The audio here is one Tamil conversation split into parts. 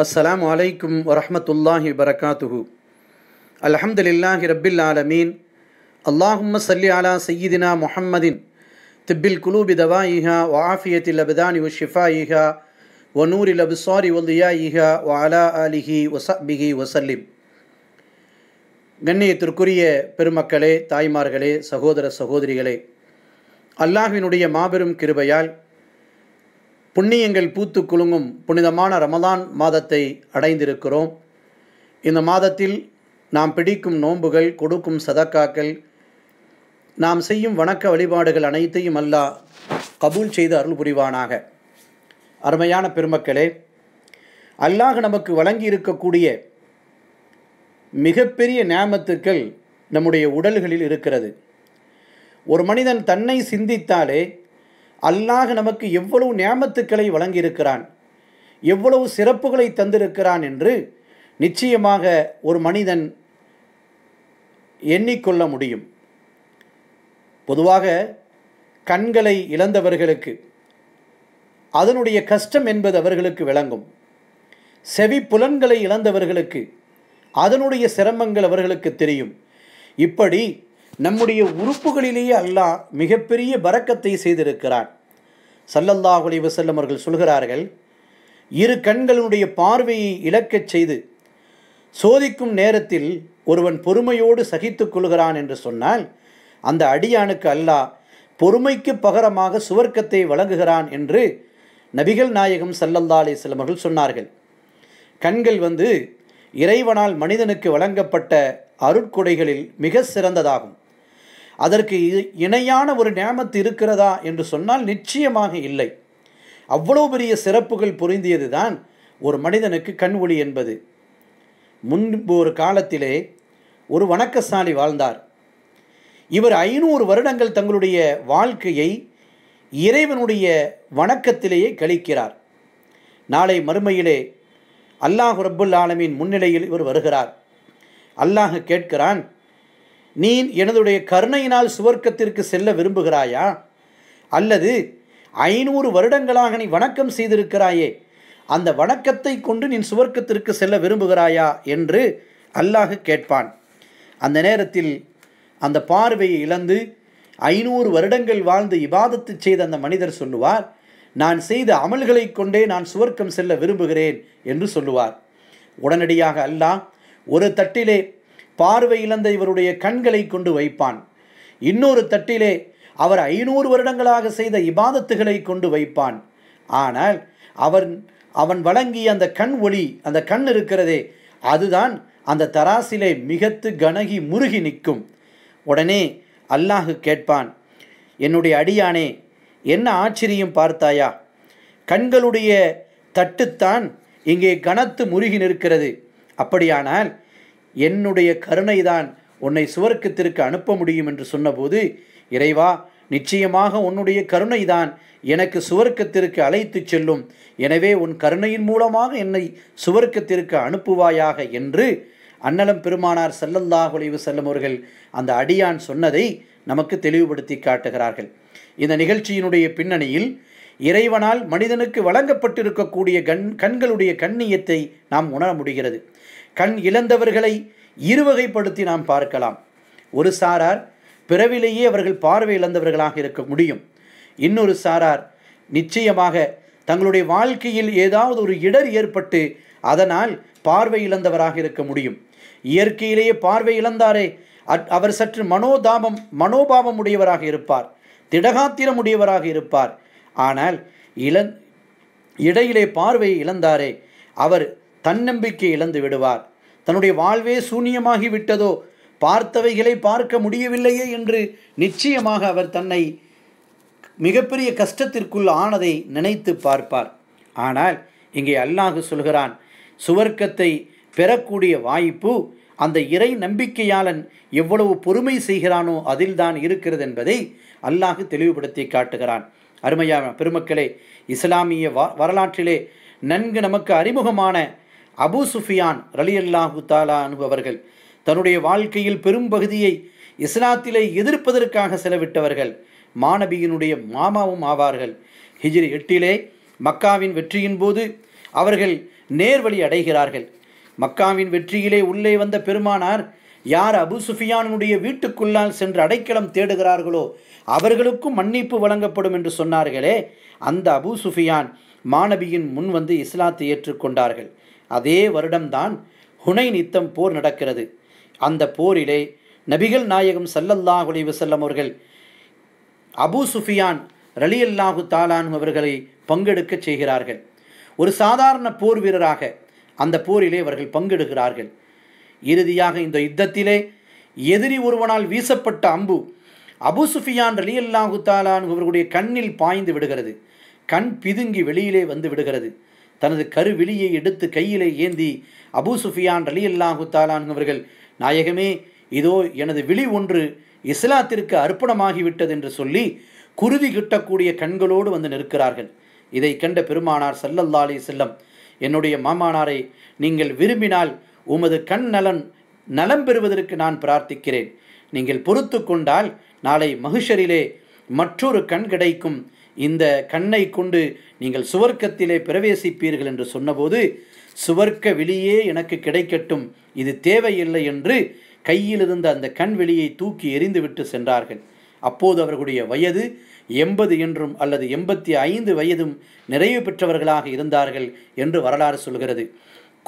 السلام عليكم ورحمة الله وبركاته الحمد لله رب العالمين اللهم صل على سيدنا محمد طب القلوب دوائها وعافية الأبدان وشفائها ونور الأبصار وضيائها وعلى آله وصحبه وسلم கண்ணியத்திற்குரிய பெருமக்களே தாய்மார்களே சகோதர சகோதரிகளே அல்லாஹினுடைய மாபெரும் கிருபையால் புண்ணியங்கள் பூத்து குலுங்கும் புனிதமான ரமதான் மாதத்தை அடைந்திருக்கிறோம் இந்த மாதத்தில் நாம் பிடிக்கும் நோன்புகள் கொடுக்கும் சதக்காக்கள் நாம் செய்யும் வணக்க வழிபாடுகள் அனைத்தையும் அல்லாஹ் கபூல் செய்து அருள் புரிவானாக அருமையான பெருமக்களே அல்லாஹ் நமக்கு வழங்கி இருக்கக்கூடிய மிகப்பெரிய நியமத்துக்கள் நம்முடைய உடல்களில் இருக்கிறது ஒரு மனிதன் தன்னை சிந்தித்தாலே அல்லாஹ் நமக்கு எவ்வளவு நியமத்துக்களை வழங்கியிருக்கிறான் எவ்வளவு சிறப்புகளை தந்திருக்கிறான் என்று நிச்சயமாக ஒரு மனிதன் எண்ணிக்கொள்ள முடியும் பொதுவாக கண்களை இழந்தவர்களுக்கு அதனுடைய கஷ்டம் என்பது அவர்களுக்கு விளங்கும் செவி புலன்களை இழந்தவர்களுக்கு அதனுடைய சிரமங்கள் அவர்களுக்கு தெரியும் இப்படி நம்முடைய உறுப்புகளிலேயே அல்லாஹ் மிகப்பெரிய பறக்கத்தை செய்திருக்கிறான் சல்லல்லாஹ் அலி வசல்லம் அவர்கள் சொல்கிறார்கள் இரு கண்களுடைய பார்வையை இழக்கச் செய்து சோதிக்கும் நேரத்தில் ஒருவன் பொறுமையோடு சகித்து கொள்கிறான் என்று சொன்னால் அந்த அடியானுக்கு அல்லாஹ் பொறுமைக்கு பகரமாக சுவர்க்கத்தை வழங்குகிறான் என்று நபிகள் நாயகம் சல்லல்லா செல்லமர்கள் அவர்கள் சொன்னார்கள் கண்கள் வந்து இறைவனால் மனிதனுக்கு வழங்கப்பட்ட அருட்கொடைகளில் மிக சிறந்ததாகும் அதற்கு இணையான ஒரு நியமத்து இருக்கிறதா என்று சொன்னால் நிச்சயமாக இல்லை அவ்வளோ பெரிய சிறப்புகள் புரிந்தியது தான் ஒரு மனிதனுக்கு கண் ஒளி என்பது முன்பு ஒரு காலத்திலே ஒரு வணக்கசாலி வாழ்ந்தார் இவர் ஐநூறு வருடங்கள் தங்களுடைய வாழ்க்கையை இறைவனுடைய வணக்கத்திலேயே கழிக்கிறார் நாளை மறுமையிலே அல்லாஹ் ரப்புல் ஆலமின் முன்னிலையில் இவர் வருகிறார் அல்லாஹ் கேட்கிறான் நீ எனதுடைய கருணையினால் சுவர்க்கத்திற்கு செல்ல விரும்புகிறாயா அல்லது ஐநூறு வருடங்களாக நீ வணக்கம் செய்திருக்கிறாயே அந்த வணக்கத்தை கொண்டு நீ சுவர்க்கத்திற்கு செல்ல விரும்புகிறாயா என்று அல்லாஹ் கேட்பான் அந்த நேரத்தில் அந்த பார்வையை இழந்து ஐநூறு வருடங்கள் வாழ்ந்து இபாதத்து செய்த அந்த மனிதர் சொல்லுவார் நான் செய்த அமல்களை கொண்டே நான் சுவர்க்கம் செல்ல விரும்புகிறேன் என்று சொல்லுவார் உடனடியாக அல்லாஹ் ஒரு தட்டிலே பார்வை இழந்த இவருடைய கண்களை கொண்டு வைப்பான் இன்னொரு தட்டிலே அவர் ஐநூறு வருடங்களாக செய்த இபாதத்துகளை கொண்டு வைப்பான் ஆனால் அவன் அவன் வழங்கிய அந்த கண் ஒளி அந்த கண் இருக்கிறதே அதுதான் அந்த தராசிலே மிகத்து கனகி முருகி நிற்கும் உடனே அல்லாஹு கேட்பான் என்னுடைய அடியானே என்ன ஆச்சரியம் பார்த்தாயா கண்களுடைய தட்டுத்தான் இங்கே கனத்து முருகி நிற்கிறது அப்படியானால் என்னுடைய கருணைதான் உன்னை சுவர்க்கத்திற்கு அனுப்ப முடியும் என்று சொன்னபோது இறைவா நிச்சயமாக உன்னுடைய கருணைதான் எனக்கு சுவர்க்கத்திற்கு அழைத்து செல்லும் எனவே உன் கருணையின் மூலமாக என்னை சுவர்க்கத்திற்கு அனுப்புவாயாக என்று அன்னலம் பெருமானார் செல்லல்லாஹ் ஒளிவு செல்லும் அவர்கள் அந்த அடியான் சொன்னதை நமக்கு தெளிவுபடுத்தி காட்டுகிறார்கள் இந்த நிகழ்ச்சியினுடைய பின்னணியில் இறைவனால் மனிதனுக்கு வழங்கப்பட்டிருக்கக்கூடிய கண் கண்களுடைய கண்ணியத்தை நாம் உணர முடிகிறது கண் இழந்தவர்களை இருவகைப்படுத்தி நாம் பார்க்கலாம் ஒரு சாரார் பிறவிலேயே அவர்கள் பார்வை இழந்தவர்களாக இருக்க முடியும் இன்னொரு சாரார் நிச்சயமாக தங்களுடைய வாழ்க்கையில் ஏதாவது ஒரு இடர் ஏற்பட்டு அதனால் பார்வை இழந்தவராக இருக்க முடியும் இயற்கையிலேயே பார்வை இழந்தாரே அவர் சற்று மனோதாபம் மனோபாவம் உடையவராக இருப்பார் திடகாத்திரம் உடையவராக இருப்பார் ஆனால் இள இடையிலே பார்வையை இழந்தாரே அவர் தன்னம்பிக்கை இழந்து விடுவார் தன்னுடைய வாழ்வே சூன்யமாகி விட்டதோ பார்த்தவைகளை பார்க்க முடியவில்லையே என்று நிச்சயமாக அவர் தன்னை மிகப்பெரிய கஷ்டத்திற்குள் ஆனதை நினைத்து பார்ப்பார் ஆனால் இங்கே அல்லாஹு சொல்கிறான் சுவர்க்கத்தை பெறக்கூடிய வாய்ப்பு அந்த இறை நம்பிக்கையாளன் எவ்வளவு பொறுமை செய்கிறானோ அதில்தான் இருக்கிறது என்பதை அல்லாஹு தெளிவுபடுத்தி காட்டுகிறான் அருமையான பெருமக்களே இஸ்லாமிய வரலாற்றிலே நன்கு நமக்கு அறிமுகமான அபு சுஃபியான் ரலி அல்லாஹு தாலா அனுபவர்கள் தன்னுடைய வாழ்க்கையில் பெரும்பகுதியை இஸ்லாத்திலே எதிர்ப்பதற்காக செலவிட்டவர்கள் மாணவியினுடைய மாமாவும் ஆவார்கள் ஹிஜ்ரி எட்டிலே மக்காவின் வெற்றியின் போது அவர்கள் நேர்வழி அடைகிறார்கள் மக்காவின் வெற்றியிலே உள்ளே வந்த பெருமானார் யார் அபு சுஃபியானுடைய வீட்டுக்குள்ளால் சென்று அடைக்கலம் தேடுகிறார்களோ அவர்களுக்கும் மன்னிப்பு வழங்கப்படும் என்று சொன்னார்களே அந்த அபு சுஃபியான் மாணவியின் முன் வந்து இஸ்லாத்தை ஏற்றுக்கொண்டார்கள் அதே வருடம்தான் ஹுனை நித்தம் போர் நடக்கிறது அந்த போரிலே நபிகள் நாயகம் சல்லல்லாஹ் செல்லம் அவர்கள் அபு சுஃபியான் ரலி அல்லாஹு தாலான் அவர்களை பங்கெடுக்க செய்கிறார்கள் ஒரு சாதாரண போர் வீரராக அந்த போரிலே அவர்கள் பங்கெடுகிறார்கள் இறுதியாக இந்த யுத்தத்திலே எதிரி ஒருவனால் வீசப்பட்ட அம்பு அபு சுஃபியான் ரலி அல்லாஹு தாலான் அவர்களுடைய கண்ணில் பாய்ந்து விடுகிறது கண் பிதுங்கி வெளியிலே வந்து விடுகிறது தனது கருவிழியை எடுத்து கையிலே ஏந்தி அபு சுஃபியான் அலி அல்லாஹு தாலான்வர்கள் நாயகமே இதோ எனது விழி ஒன்று இஸ்லாத்திற்கு அர்ப்பணமாகிவிட்டது என்று சொல்லி குருதி கிட்டக்கூடிய கண்களோடு வந்து நிற்கிறார்கள் இதை கண்ட பெருமானார் சல்லல்லா அலி செல்லம் என்னுடைய மாமானாரை நீங்கள் விரும்பினால் உமது கண் நலன் நலம் பெறுவதற்கு நான் பிரார்த்திக்கிறேன் நீங்கள் பொறுத்து கொண்டால் நாளை மகிஷரிலே மற்றொரு கண் கிடைக்கும் இந்த கண்ணை கொண்டு நீங்கள் சுவர்க்கத்திலே பிரவேசிப்பீர்கள் என்று சொன்னபோது சுவர்க்க வெளியே எனக்கு கிடைக்கட்டும் இது தேவையில்லை என்று கையிலிருந்த அந்த கண் வெளியை தூக்கி எறிந்துவிட்டு சென்றார்கள் அப்போது அவர்களுடைய வயது எண்பது என்றும் அல்லது எண்பத்தி ஐந்து வயதும் நிறைவு பெற்றவர்களாக இருந்தார்கள் என்று வரலாறு சொல்கிறது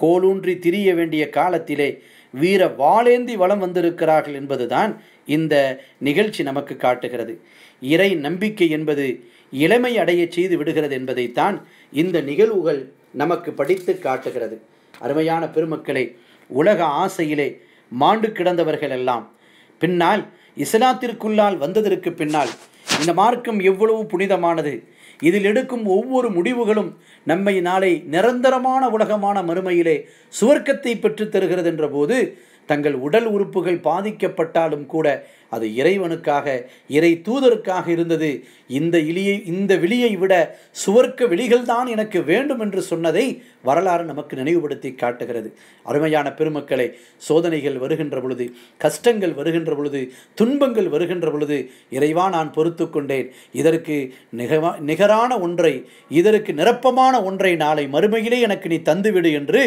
கோலூன்றி திரிய வேண்டிய காலத்திலே வீர வாளேந்தி வளம் வந்திருக்கிறார்கள் என்பதுதான் இந்த நிகழ்ச்சி நமக்கு காட்டுகிறது இறை நம்பிக்கை என்பது இளமை அடைய செய்து விடுகிறது என்பதைத்தான் இந்த நிகழ்வுகள் நமக்கு படித்து காட்டுகிறது அருமையான பெருமக்களை உலக ஆசையிலே மாண்டு கிடந்தவர்கள் எல்லாம் பின்னால் இஸ்லாத்திற்குள்ளால் வந்ததற்கு பின்னால் இந்த மார்க்கம் எவ்வளவு புனிதமானது இதில் எடுக்கும் ஒவ்வொரு முடிவுகளும் நம்மை நாளை நிரந்தரமான உலகமான மறுமையிலே சுவர்க்கத்தை பெற்றுத்தருகிறது என்ற போது தங்கள் உடல் உறுப்புகள் பாதிக்கப்பட்டாலும் கூட அது இறைவனுக்காக இறை தூதருக்காக இருந்தது இந்த இலியை இந்த விழியை விட சுவர்க்க விழிகள் தான் எனக்கு வேண்டும் என்று சொன்னதை வரலாறு நமக்கு நினைவுபடுத்தி காட்டுகிறது அருமையான பெருமக்களை சோதனைகள் வருகின்ற பொழுது கஷ்டங்கள் வருகின்ற பொழுது துன்பங்கள் வருகின்ற பொழுது இறைவா நான் பொறுத்து கொண்டேன் இதற்கு நிகரான ஒன்றை இதற்கு நிரப்பமான ஒன்றை நாளை மறுமையிலே எனக்கு நீ தந்துவிடு என்று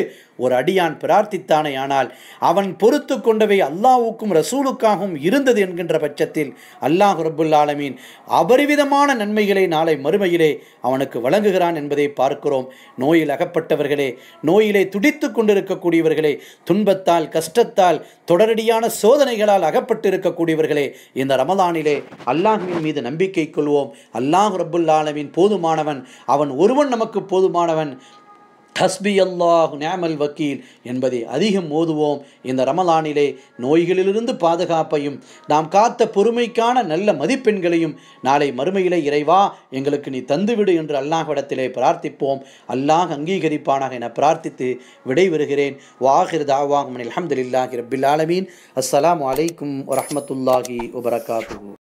ஒரு அடியான் பிரார்த்தித்தானே ஆனால் அவன் பொறுத்து கொண்டவை அல்லாவுக்கும் ரசூலுக்காகவும் இருந்தது என்று என்கின்ற பட்சத்தில் அல்லாஹ் ரபுல் ஆலமீன் அபரிவிதமான நன்மைகளை நாளை மறுமையிலே அவனுக்கு வழங்குகிறான் என்பதை பார்க்கிறோம் நோயில் அகப்பட்டவர்களே நோயிலே துடித்து கொண்டிருக்கக்கூடியவர்களே துன்பத்தால் கஷ்டத்தால் தொடரடியான சோதனைகளால் அகப்பட்டு இருக்கக்கூடியவர்களே இந்த ரமதானிலே அல்லாஹின் மீது நம்பிக்கை கொள்வோம் அல்லாஹ் ரபுல் ஆலமின் போதுமானவன் அவன் ஒருவன் நமக்கு போதுமானவன் ஹஸ்பி அல்லாஹ் நியாமல் வக்கீல் என்பதை அதிகம் ஓதுவோம் இந்த ரமலானிலே நோய்களிலிருந்து பாதுகாப்பையும் நாம் காத்த பொறுமைக்கான நல்ல மதிப்பெண்களையும் நாளை மறுமையிலே இறைவா எங்களுக்கு நீ தந்துவிடு என்று அல்லாஹ்விடத்திலே பிரார்த்திப்போம் அல்லாஹ் அங்கீகரிப்பானாக என பிரார்த்தித்து விடைபெறுகிறேன் வாஹிர் தாவாகும் இல்லாஹி ரபில் ஆலமீன் அஸ்லாம் வலைக்கம் வரமத்துல்லாஹி வபரகாத்து